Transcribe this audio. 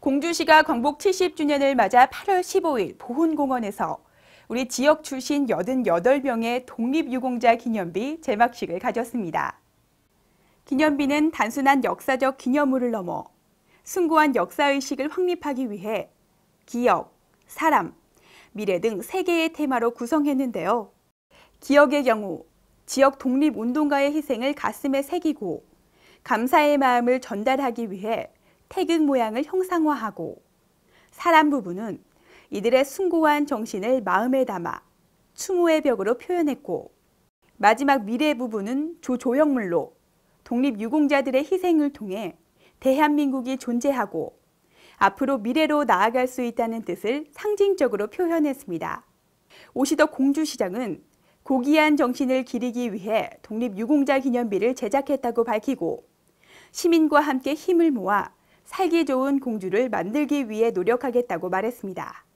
공주시가 광복 70주년을 맞아 8월 15일 보훈공원에서 우리 지역 출신 88명의 독립유공자 기념비 제막식을 가졌습니다. 기념비는 단순한 역사적 기념물을 넘어 숭고한 역사의식을 확립하기 위해 기억, 사람, 미래 등 세개의 테마로 구성했는데요. 기억의 경우 지역 독립운동가의 희생을 가슴에 새기고 감사의 마음을 전달하기 위해 태극 모양을 형상화하고 사람 부부는 이들의 숭고한 정신을 마음에 담아 추모의 벽으로 표현했고 마지막 미래 부부는 조조형물로 독립유공자들의 희생을 통해 대한민국이 존재하고 앞으로 미래로 나아갈 수 있다는 뜻을 상징적으로 표현했습니다. 오시더 공주시장은 고귀한 정신을 기리기 위해 독립유공자 기념비를 제작했다고 밝히고 시민과 함께 힘을 모아 살기 좋은 공주를 만들기 위해 노력하겠다고 말했습니다.